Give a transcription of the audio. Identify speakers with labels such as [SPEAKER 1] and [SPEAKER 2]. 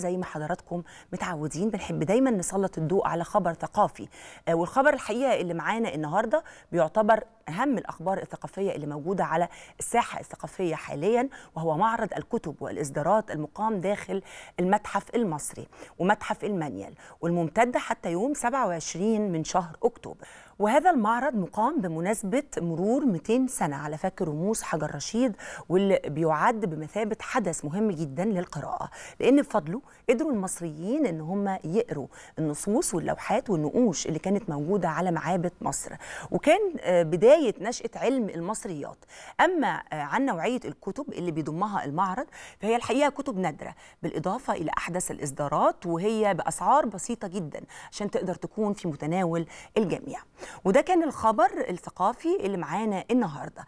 [SPEAKER 1] زي ما حضراتكم متعودين بنحب دايما نسلط الضوء على خبر ثقافي آه، والخبر الحقيقه اللي معانا النهارده بيعتبر اهم الاخبار الثقافيه اللي موجوده على الساحه الثقافيه حاليا وهو معرض الكتب والاصدارات المقام داخل المتحف المصري ومتحف المانيال والممتد حتى يوم 27 من شهر اكتوبر وهذا المعرض مقام بمناسبة مرور 200 سنة على فك رموز حجر رشيد واللي بيعد بمثابة حدث مهم جدا للقراءة لأن بفضله قدروا المصريين إن هم يقروا النصوص واللوحات والنقوش اللي كانت موجودة على معابد مصر وكان آه، بداية نشأة علم المصريات أما آه، عن نوعية الكتب اللي بيضمها المعرض فهي الحقيقة كتب نادرة بالإضافة إلى أحدث الإصدارات وهي بأسعار بسيطة جدا عشان تقدر تكون في متناول الجميع وده كان الخبر الثقافي اللي معانا النهارده